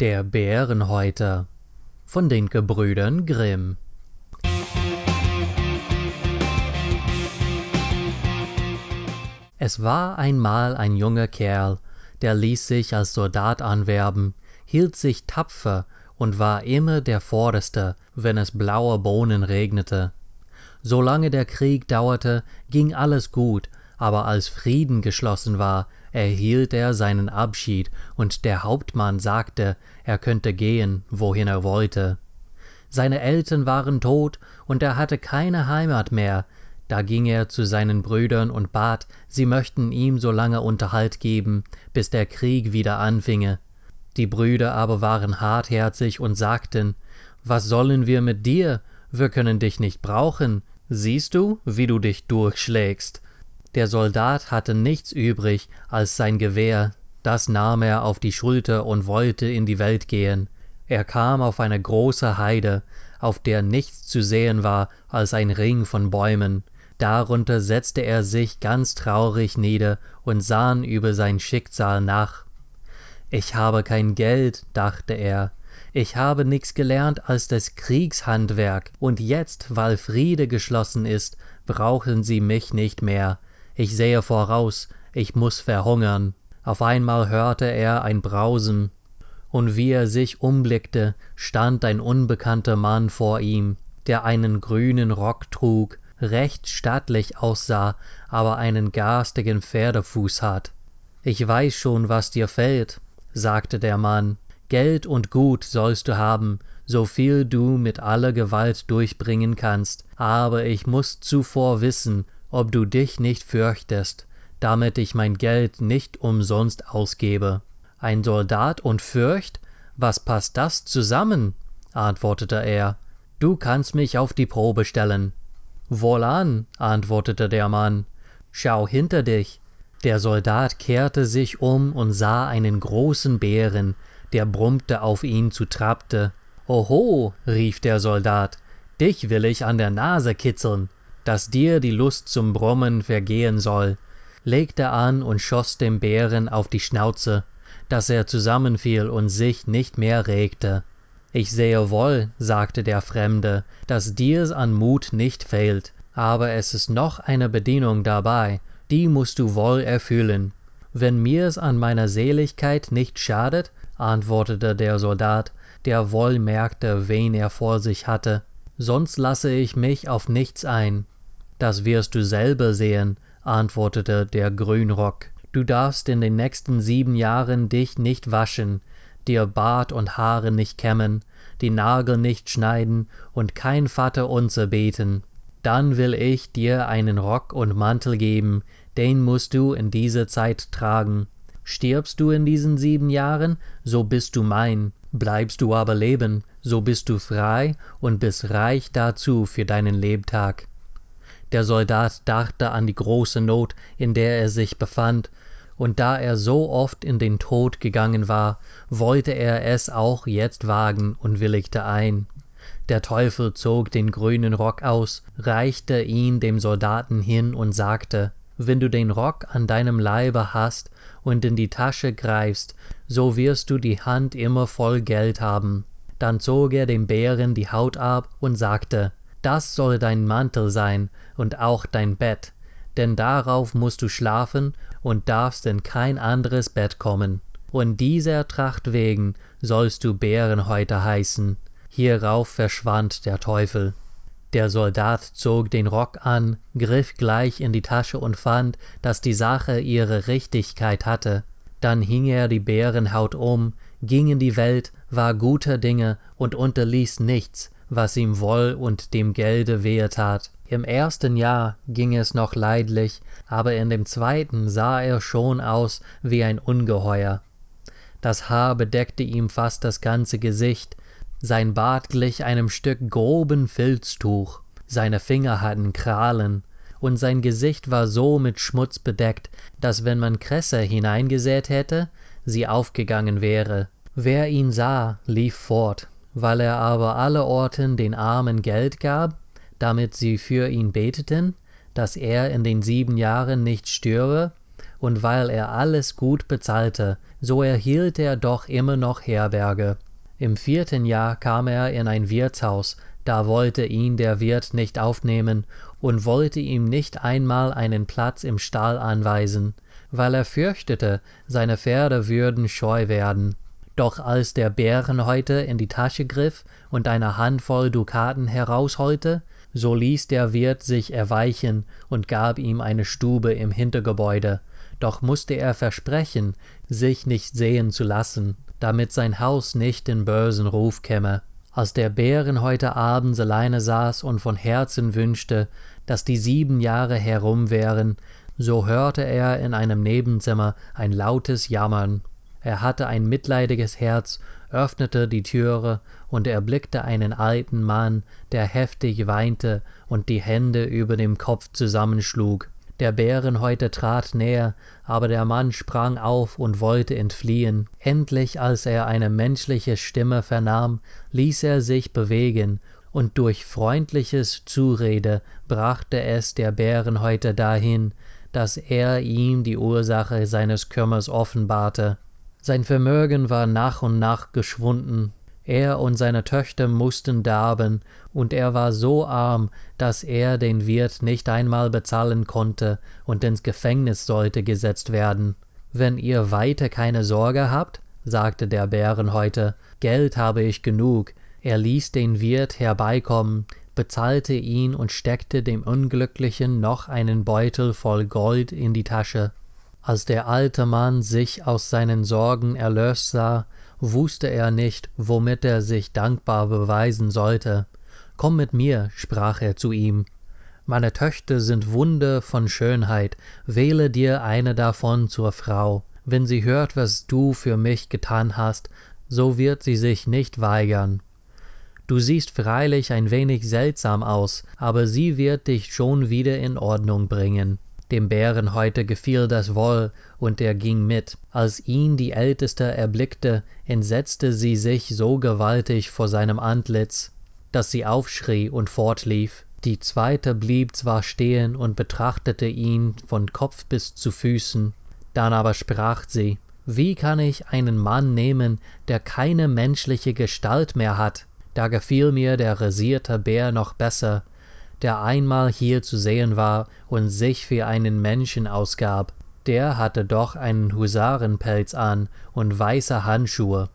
Der Bärenhäuter von den Gebrüdern Grimm Es war einmal ein junger Kerl, der ließ sich als Soldat anwerben, hielt sich tapfer und war immer der Vorderste, wenn es blaue Bohnen regnete. Solange der Krieg dauerte, ging alles gut, aber als Frieden geschlossen war, erhielt er seinen Abschied, und der Hauptmann sagte, er könnte gehen, wohin er wollte. Seine Eltern waren tot, und er hatte keine Heimat mehr, da ging er zu seinen Brüdern und bat, sie möchten ihm so lange Unterhalt geben, bis der Krieg wieder anfinge. Die Brüder aber waren hartherzig und sagten, Was sollen wir mit dir? Wir können dich nicht brauchen. Siehst du, wie du dich durchschlägst? Der Soldat hatte nichts übrig als sein Gewehr, das nahm er auf die Schulter und wollte in die Welt gehen. Er kam auf eine große Heide, auf der nichts zu sehen war als ein Ring von Bäumen. Darunter setzte er sich ganz traurig nieder und sah über sein Schicksal nach. Ich habe kein Geld, dachte er, ich habe nichts gelernt als das Kriegshandwerk, und jetzt, weil Friede geschlossen ist, brauchen sie mich nicht mehr. Ich sehe voraus, ich muß verhungern. Auf einmal hörte er ein Brausen, und wie er sich umblickte, stand ein unbekannter Mann vor ihm, der einen grünen Rock trug, recht stattlich aussah, aber einen garstigen Pferdefuß hat. Ich weiß schon, was dir fällt, sagte der Mann. Geld und Gut sollst du haben, so viel du mit aller Gewalt durchbringen kannst, aber ich muß zuvor wissen, ob du dich nicht fürchtest, damit ich mein Geld nicht umsonst ausgebe. Ein Soldat und Fürcht? Was passt das zusammen? antwortete er. Du kannst mich auf die Probe stellen. Wohlan, antwortete der Mann. Schau hinter dich. Der Soldat kehrte sich um und sah einen großen Bären, der brummte auf ihn zu trabte. Oho, rief der Soldat, dich will ich an der Nase kitzeln daß dir die Lust zum Brummen vergehen soll, legte an und schoss dem Bären auf die Schnauze, daß er zusammenfiel und sich nicht mehr regte. Ich sehe wohl, sagte der Fremde, daß dir's an Mut nicht fehlt, aber es ist noch eine Bedienung dabei, die mußt du wohl erfüllen. Wenn mir's an meiner Seligkeit nicht schadet, antwortete der Soldat, der wohl merkte, wen er vor sich hatte, sonst lasse ich mich auf nichts ein. Das wirst du selber sehen, antwortete der Grünrock. Du darfst in den nächsten sieben Jahren dich nicht waschen, dir Bart und Haare nicht kämmen, die Nagel nicht schneiden und kein Vater unser beten. Dann will ich dir einen Rock und Mantel geben, den musst du in dieser Zeit tragen. Stirbst du in diesen sieben Jahren, so bist du mein. Bleibst du aber leben, so bist du frei und bist reich dazu für deinen Lebtag. Der Soldat dachte an die große Not, in der er sich befand, und da er so oft in den Tod gegangen war, wollte er es auch jetzt wagen und willigte ein. Der Teufel zog den grünen Rock aus, reichte ihn dem Soldaten hin und sagte Wenn du den Rock an deinem Leibe hast und in die Tasche greifst, so wirst du die Hand immer voll Geld haben. Dann zog er dem Bären die Haut ab und sagte das soll dein Mantel sein und auch dein Bett, denn darauf musst du schlafen und darfst in kein anderes Bett kommen. Und dieser Tracht wegen sollst du Bärenhäute heißen. Hierauf verschwand der Teufel. Der Soldat zog den Rock an, griff gleich in die Tasche und fand, dass die Sache ihre Richtigkeit hatte. Dann hing er die Bärenhaut um, ging in die Welt, war guter Dinge und unterließ nichts, was ihm Woll und dem Gelde wehe tat. Im ersten Jahr ging es noch leidlich, aber in dem zweiten sah er schon aus wie ein Ungeheuer. Das Haar bedeckte ihm fast das ganze Gesicht, sein Bart glich einem Stück groben Filztuch, seine Finger hatten Krallen, und sein Gesicht war so mit Schmutz bedeckt, dass wenn man Kresse hineingesät hätte, sie aufgegangen wäre. Wer ihn sah, lief fort, weil er aber allerorten den Armen Geld gab, damit sie für ihn beteten, dass er in den sieben Jahren nicht störe, und weil er alles gut bezahlte, so erhielt er doch immer noch Herberge. Im vierten Jahr kam er in ein Wirtshaus, da wollte ihn der Wirt nicht aufnehmen und wollte ihm nicht einmal einen Platz im Stall anweisen, weil er fürchtete, seine Pferde würden scheu werden. Doch als der Bärenhäuter in die Tasche griff und eine Handvoll Dukaten herausholte, so ließ der Wirt sich erweichen und gab ihm eine Stube im Hintergebäude, doch musste er versprechen, sich nicht sehen zu lassen, damit sein Haus nicht in bösen Ruf käme. Als der Bären heute abends alleine saß und von Herzen wünschte, dass die sieben Jahre herum wären, so hörte er in einem Nebenzimmer ein lautes Jammern er hatte ein mitleidiges Herz, öffnete die Türe und erblickte einen alten Mann, der heftig weinte und die Hände über dem Kopf zusammenschlug. Der Bärenhäute trat näher, aber der Mann sprang auf und wollte entfliehen. Endlich, als er eine menschliche Stimme vernahm, ließ er sich bewegen, und durch freundliches Zurede brachte es der Bärenhäute dahin, dass er ihm die Ursache seines Kümmers offenbarte. Sein Vermögen war nach und nach geschwunden. Er und seine Töchter mussten darben, und er war so arm, dass er den Wirt nicht einmal bezahlen konnte und ins Gefängnis sollte gesetzt werden. Wenn ihr weiter keine Sorge habt, sagte der Bären heute, Geld habe ich genug. Er ließ den Wirt herbeikommen, bezahlte ihn und steckte dem Unglücklichen noch einen Beutel voll Gold in die Tasche. Als der alte Mann sich aus seinen Sorgen erlöst sah, wußte er nicht, womit er sich dankbar beweisen sollte. Komm mit mir, sprach er zu ihm. Meine Töchter sind Wunder von Schönheit, wähle dir eine davon zur Frau. Wenn sie hört, was du für mich getan hast, so wird sie sich nicht weigern. Du siehst freilich ein wenig seltsam aus, aber sie wird dich schon wieder in Ordnung bringen. Dem Bären heute gefiel das Woll, und er ging mit. Als ihn die Älteste erblickte, entsetzte sie sich so gewaltig vor seinem Antlitz, dass sie aufschrie und fortlief. Die zweite blieb zwar stehen und betrachtete ihn von Kopf bis zu Füßen, dann aber sprach sie Wie kann ich einen Mann nehmen, der keine menschliche Gestalt mehr hat? Da gefiel mir der rasierte Bär noch besser, der einmal hier zu sehen war und sich für einen Menschen ausgab. Der hatte doch einen Husarenpelz an und weiße Handschuhe.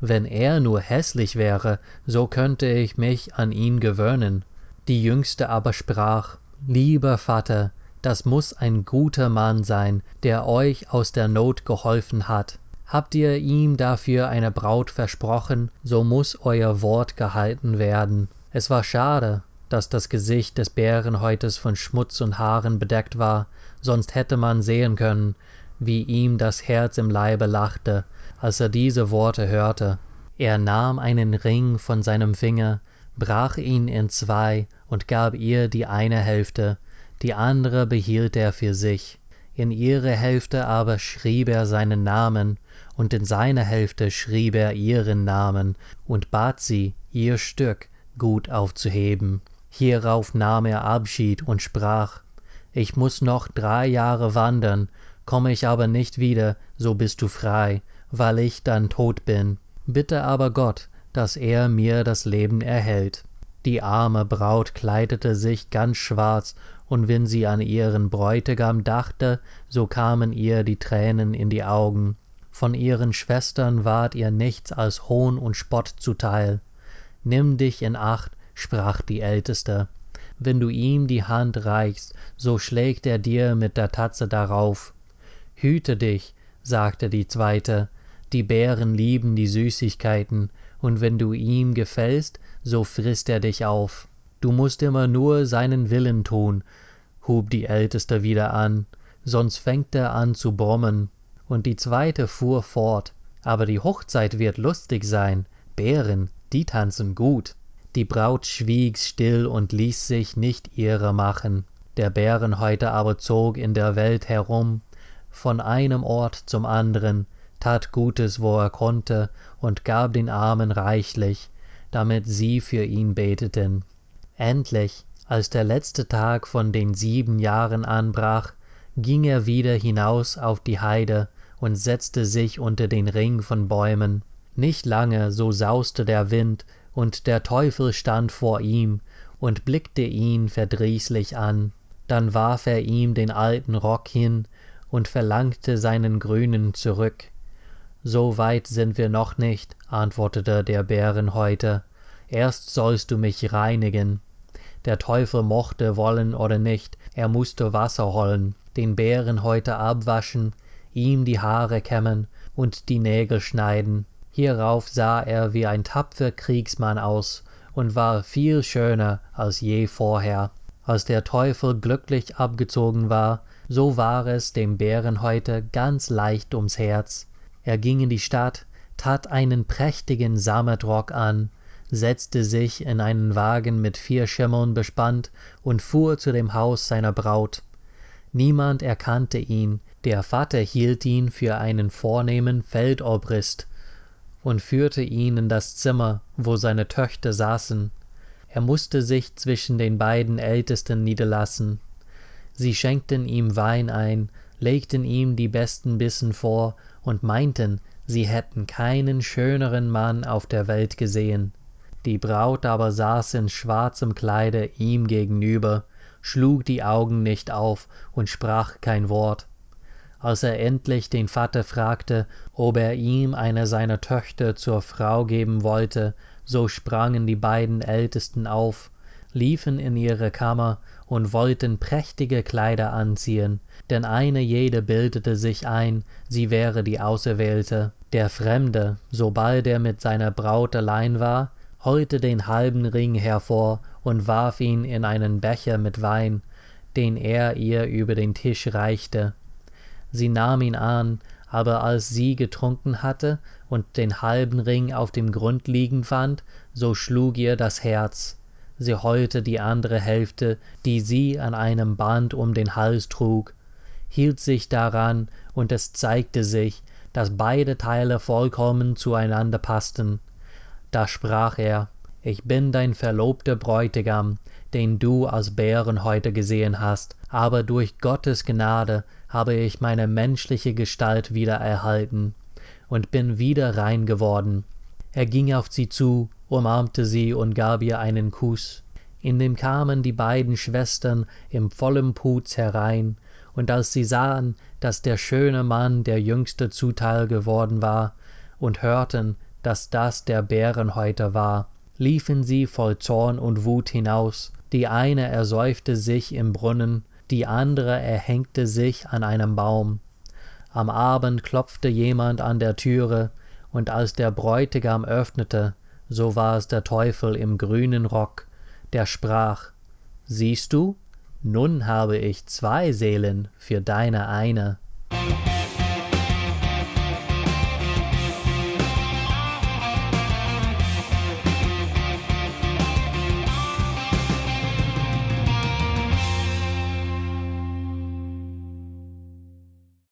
Wenn er nur hässlich wäre, so könnte ich mich an ihn gewöhnen. Die Jüngste aber sprach, Lieber Vater, das muß ein guter Mann sein, der euch aus der Not geholfen hat. Habt ihr ihm dafür eine Braut versprochen, so muß euer Wort gehalten werden. Es war schade, dass das Gesicht des Bärenhäutes von Schmutz und Haaren bedeckt war, sonst hätte man sehen können, wie ihm das Herz im Leibe lachte, als er diese Worte hörte. Er nahm einen Ring von seinem Finger, brach ihn in zwei und gab ihr die eine Hälfte, die andere behielt er für sich. In ihre Hälfte aber schrieb er seinen Namen, und in seine Hälfte schrieb er ihren Namen und bat sie, ihr Stück gut aufzuheben. Hierauf nahm er Abschied und sprach, Ich muß noch drei Jahre wandern, komme ich aber nicht wieder, so bist du frei, weil ich dann tot bin. Bitte aber Gott, dass er mir das Leben erhält. Die arme Braut kleidete sich ganz schwarz, und wenn sie an ihren Bräutigam dachte, so kamen ihr die Tränen in die Augen. Von ihren Schwestern ward ihr nichts als Hohn und Spott zuteil. Nimm dich in Acht sprach die Älteste. Wenn du ihm die Hand reichst, so schlägt er dir mit der Tatze darauf. Hüte dich, sagte die zweite, die Bären lieben die Süßigkeiten, und wenn du ihm gefällst, so frisst er dich auf. Du musst immer nur seinen Willen tun, hub die Älteste wieder an, sonst fängt er an zu brummen. Und die zweite fuhr fort, aber die Hochzeit wird lustig sein, Bären, die tanzen gut. Die Braut schwieg still und ließ sich nicht ihre machen. Der Bärenhäuter aber zog in der Welt herum, von einem Ort zum anderen, tat Gutes, wo er konnte, und gab den Armen reichlich, damit sie für ihn beteten. Endlich, als der letzte Tag von den sieben Jahren anbrach, ging er wieder hinaus auf die Heide und setzte sich unter den Ring von Bäumen. Nicht lange, so sauste der Wind, und der Teufel stand vor ihm und blickte ihn verdrießlich an. Dann warf er ihm den alten Rock hin und verlangte seinen Grünen zurück. So weit sind wir noch nicht, antwortete der Bärenhäuter. Erst sollst du mich reinigen. Der Teufel mochte wollen oder nicht, er musste Wasser holen, den Bärenhäuter abwaschen, ihm die Haare kämmen und die Nägel schneiden. Hierauf sah er wie ein tapfer Kriegsmann aus und war viel schöner als je vorher. Als der Teufel glücklich abgezogen war, so war es dem Bären heute ganz leicht ums Herz. Er ging in die Stadt, tat einen prächtigen Sammetrock an, setzte sich in einen Wagen mit vier Schimmeln bespannt und fuhr zu dem Haus seiner Braut. Niemand erkannte ihn, der Vater hielt ihn für einen vornehmen Feldobrist und führte ihn in das Zimmer, wo seine Töchter saßen. Er musste sich zwischen den beiden Ältesten niederlassen. Sie schenkten ihm Wein ein, legten ihm die besten Bissen vor und meinten, sie hätten keinen schöneren Mann auf der Welt gesehen. Die Braut aber saß in schwarzem Kleide ihm gegenüber, schlug die Augen nicht auf und sprach kein Wort als er endlich den Vater fragte, ob er ihm eine seiner Töchter zur Frau geben wollte, so sprangen die beiden Ältesten auf, liefen in ihre Kammer und wollten prächtige Kleider anziehen, denn eine jede bildete sich ein, sie wäre die Auserwählte. Der Fremde, sobald er mit seiner Braut allein war, holte den halben Ring hervor und warf ihn in einen Becher mit Wein, den er ihr über den Tisch reichte. Sie nahm ihn an, aber als sie getrunken hatte und den halben Ring auf dem Grund liegen fand, so schlug ihr das Herz. Sie heulte die andere Hälfte, die sie an einem Band um den Hals trug, hielt sich daran, und es zeigte sich, dass beide Teile vollkommen zueinander passten. Da sprach er Ich bin dein verlobter Bräutigam, den du als Bären heute gesehen hast, aber durch Gottes Gnade habe ich meine menschliche Gestalt wieder erhalten und bin wieder rein geworden. Er ging auf sie zu, umarmte sie und gab ihr einen Kuss. In dem kamen die beiden Schwestern im vollen Putz herein, und als sie sahen, dass der schöne Mann der jüngste Zuteil geworden war, und hörten, dass das der Bärenhäuter war, liefen sie voll Zorn und Wut hinaus, die eine ersäufte sich im Brunnen, die andere erhängte sich an einem Baum. Am Abend klopfte jemand an der Türe, und als der Bräutigam öffnete, so war es der Teufel im grünen Rock, der sprach Siehst du, nun habe ich zwei Seelen für deine eine.